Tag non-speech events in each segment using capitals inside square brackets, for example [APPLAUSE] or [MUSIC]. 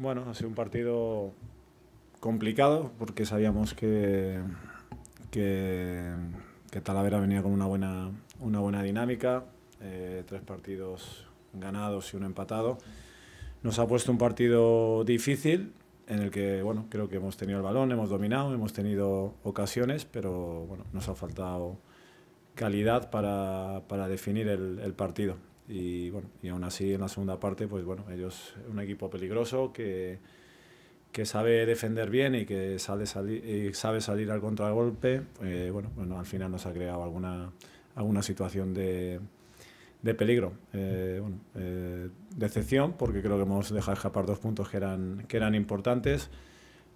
Bueno, ha sido un partido complicado porque sabíamos que, Talavera venía con una buena, una buena dinámica, eh, tres partidos ganados y uno empatado. Nos ha puesto un partido difícil en el que, bueno, creo que hemos tenido el balón, hemos dominado, hemos tenido ocasiones, pero bueno, nos ha faltado calidad para, para definir el partido. Y bueno, y aún así en la segunda parte, pues bueno, ellos, un equipo peligroso que, sabe defender bien y que sale salir, sabe salir al contragolpe, eh, bueno, al final nos ha creado alguna, alguna situación de, de peligro. de eh, excepción, eh, decepción, porque creo que hemos dejado escapar dos puntos que eran, importantes.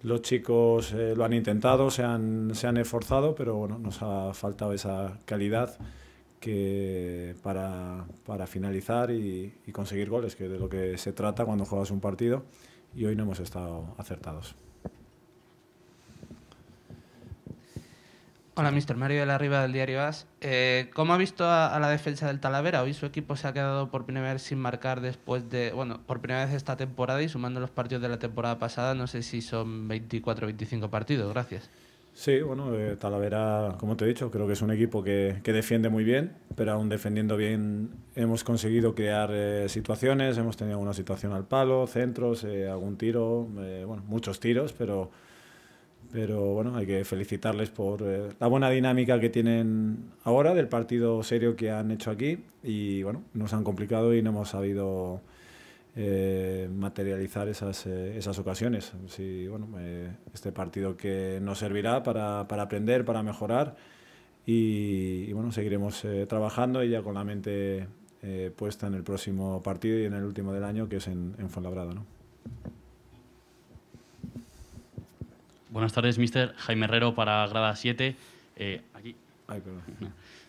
Los chicos eh, lo han intentado, se han, se han esforzado, pero bueno, nos ha faltado esa calidad que para, finalizar y, conseguir goles, que de lo que se trata cuando juegas un partido, y hoy no hemos estado acertados. Hola, Mr. Mario de la Riva del Diario As. Eh, ¿Cómo ha visto a, a, la defensa del Talavera? Hoy su equipo se ha quedado por primera vez sin marcar después de, bueno, por primera vez esta temporada y sumando los partidos de la temporada pasada, no sé si son 24 o 25 partidos. Gracias. Sí, bueno, eh, Talavera, como te he dicho, creo que es un equipo que, que defiende muy bien, pero aún defendiendo bien hemos conseguido crear eh, situaciones, hemos tenido una situación al palo, centros, eh, algún tiro, bueno, muchos tiros, pero, pero bueno, hay que felicitarles por la buena dinámica que tienen ahora del partido serio que han hecho aquí y bueno, nos han complicado y no hemos sabido eh, materializar esas, eh, esas ocasiones. Si, bueno, eh, este partido que nos servirá para, para aprender, para mejorar y, bueno, seguiremos trabajando y ya con la mente puesta en el próximo partido y en el último del año que es en, en Fuenlabrada. ¿no? Buenas tardes, mister Jaime Herrero para Grada 7.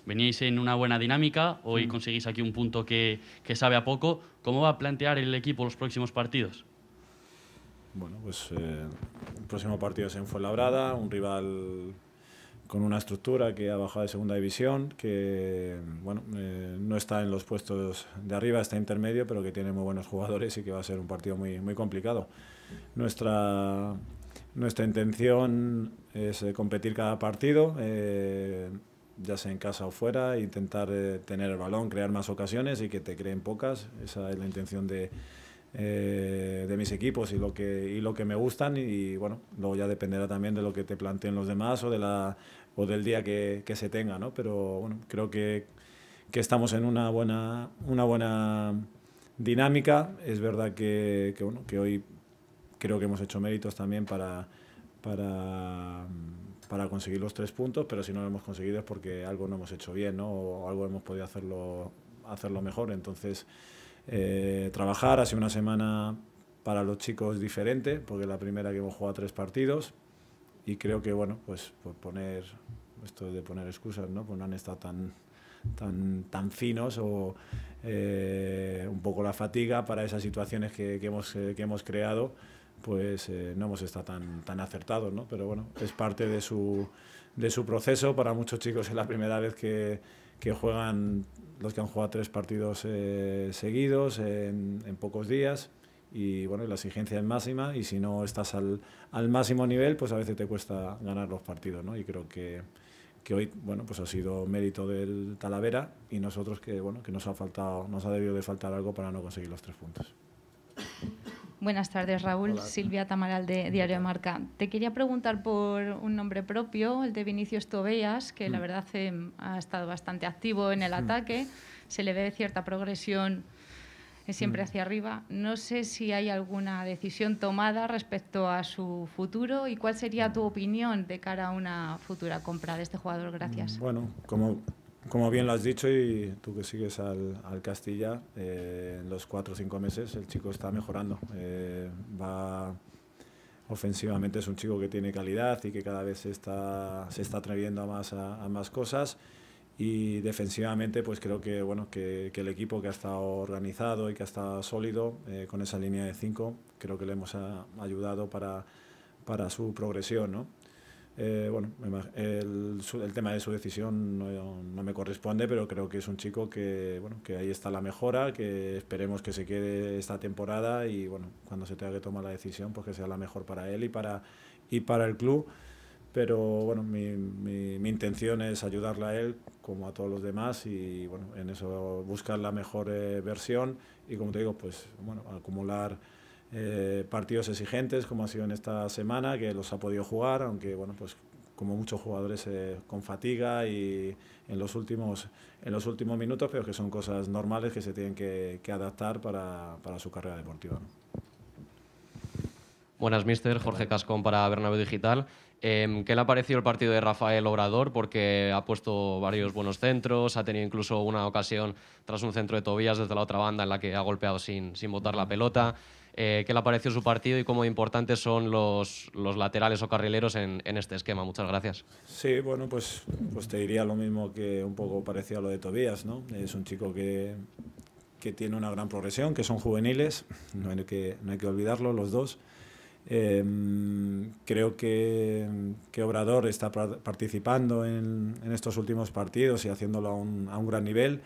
Veníais en una buena dinámica, hoy mm. conseguís aquí un punto que, sabe a poco. ¿Cómo va a plantear el equipo los próximos partidos? Bueno, pues eh, el próximo partido es en Fuenlabrada, un rival con una estructura que ha bajado de segunda división, que bueno, eh, no está en los puestos de arriba, está intermedio, pero que tiene muy buenos jugadores y que va a ser un partido muy, muy complicado. Nuestra nuestra intención es eh, competir cada partido, eh, ya sea en casa o fuera, intentar eh, tener el balón, crear más ocasiones y que te creen pocas. Esa es la intención de, de mis equipos y lo que y lo que me gustan y, bueno luego ya dependerá también de lo que te planteen los demás o de la o del día que, que se tenga no pero bueno creo que, que, estamos en una buena una buena dinámica es verdad que, que hoy creo que hemos hecho méritos también para, para, conseguir los tres puntos, pero si no lo hemos conseguido es porque algo no hemos hecho bien, ¿no? O algo hemos podido hacerlo, hacerlo mejor. Entonces, eh, trabajar, ha sido una semana para los chicos diferente, porque es la primera que hemos jugado tres partidos, y creo que, bueno, pues, pues poner, esto de poner excusas, ¿no? Pues no han estado tan, tan, tan finos o eh, un poco la fatiga para esas situaciones que, hemos, eh, que hemos creado pues eh, no hemos estado tan, tan acertados, ¿no? Pero bueno, es parte de su, de su proceso. Para muchos chicos es la primera vez que, juegan, los que han jugado tres partidos eh, seguidos en, pocos días. Y bueno, la exigencia es máxima y si no estás al, al máximo nivel, pues a veces te cuesta ganar los partidos, ¿no? Y creo que, que hoy bueno pues ha sido mérito del Talavera y nosotros que bueno que nos ha faltado nos ha debido de faltar algo para no conseguir los tres puntos. Buenas tardes, Raúl. Silvia Tamaral, de Diario Marca. Te quería preguntar por un nombre propio, el de Vinicius Tobeas, que la mm. verdad eh, ha estado bastante activo en el mm. ataque. Se le ve cierta progresión eh, siempre mm. hacia arriba. No sé si hay alguna decisión tomada respecto a su futuro y cuál sería tu opinión de cara a una futura compra de este jugador. Gracias. Bueno, como como bien lo has dicho y tú que sigues al, Castilla, eh, en los cuatro o cinco meses el chico está mejorando. Eh, va ofensivamente es un chico que tiene calidad y que cada vez se está, se está atreviendo a más, a, más cosas. Y defensivamente, pues creo que, bueno, que, el equipo que ha estado organizado y que ha estado sólido eh, con esa línea de cinco, creo que le hemos ah, ayudado para, para su progresión. ¿no? Eh, bueno, el, tema de su decisión no, me corresponde, pero creo que es un chico que, bueno, que ahí está la mejora, que esperemos que se quede esta temporada y bueno, cuando se tenga que tomar la decisión, pues que sea la mejor para él y para, y para el club. Pero bueno, mi, mi, intención es ayudarle a él como a todos los demás y bueno, en eso buscar la mejor eh, versión y como te digo, pues bueno, acumular eh, partidos exigentes como ha sido en esta semana, que los ha podido jugar, aunque bueno, pues como muchos jugadores eh, con fatiga y en los últimos en los últimos minutos, pero que son cosas normales que se tienen que, adaptar para, para, su carrera deportiva. Buenas, mister. Jorge Cascón para Bernabéu Digital. Em, ¿Qué le ha parecido el partido de Rafael Obrador? Porque ha puesto varios buenos centros, ha tenido incluso una ocasión tras un centro de Tobías desde la otra banda en la que ha golpeado sin, sin botar la pelota. Eh, ¿qué le parecido su partido y cómo importantes son los, los laterales o carrileros en, en, este esquema? Muchas gracias. Sí, bueno, pues, pues te diría lo mismo que un poco parecía lo de Tobías, ¿no? Es un chico que, que tiene una gran progresión, que son juveniles, [LAUGHS] no hay que, no hay que olvidarlo, los dos. Em, creo que, que, Obrador está participando en, en, estos últimos partidos y haciéndolo a un, a un, gran nivel.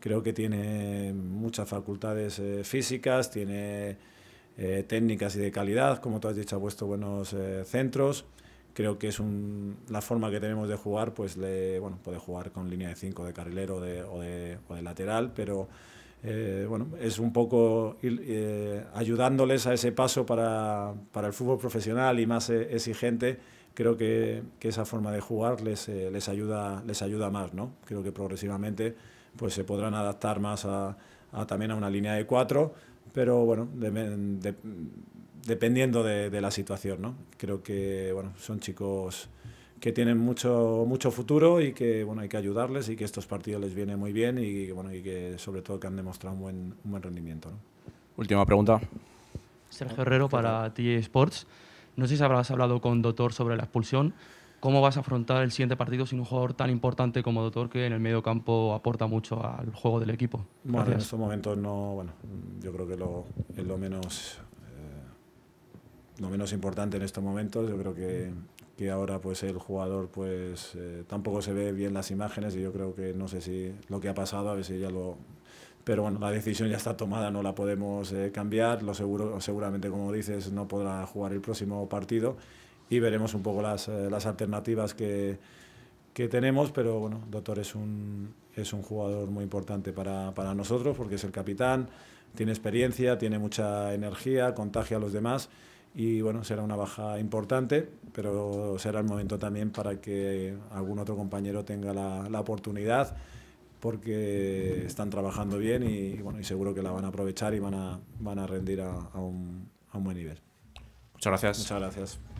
Creo que tiene muchas facultades eh, físicas, tiene eh, técnicas y de calidad, como tú has dicho, ha puesto buenos eh, centros. Creo que es un, la forma que tenemos de jugar, pues le, bueno, puede jugar con línea de 5 de carrilero o, de, lateral, pero eh, bueno, es un poco ayudándoles a ese paso para, para, el fútbol profesional y más exigente. Creo que, esa forma de jugar les, ayuda, les ayuda más, ¿no? Creo que progresivamente pues, se podrán adaptar más a, a también a una línea de cuatro, pero bueno, dependiendo de, la situación, ¿no? Creo que bueno, son chicos que tienen mucho, mucho futuro y que bueno, hay que ayudarles y que estos partidos les viene muy bien y, bueno, y que sobre todo que han demostrado un buen, un buen rendimiento. Última pregunta. Sergio Herrero para TG Sports. No sé si habrás hablado con Doctor sobre la expulsión, ¿Cómo vas a afrontar el siguiente partido sin un jugador tan importante como Dotor que en el medio campo aporta mucho al juego del equipo? Bueno, en estos momentos no, bueno, yo creo que es lo menos, eh, lo menos importante en estos momentos. Yo creo que, ahora pues el jugador pues eh, tampoco se ve bien las imágenes y yo creo que no sé si lo que ha pasado, a ver si ya lo... Pero bueno, la decisión ya está tomada, no la podemos eh, cambiar. Lo seguro, seguramente, como dices, no podrá jugar el próximo partido y veremos un poco las, eh, las alternativas que, tenemos, pero bueno, Doctor es un, es un jugador muy importante para, nosotros porque es el capitán, tiene experiencia, tiene mucha energía, contagia a los demás y bueno, será una baja importante, pero será el momento también para que algún otro compañero tenga la, oportunidad porque están trabajando bien y, bueno, y seguro que la van a aprovechar y van a, van a rendir a, un, a un buen nivel. Muchas gracias. Muchas gracias.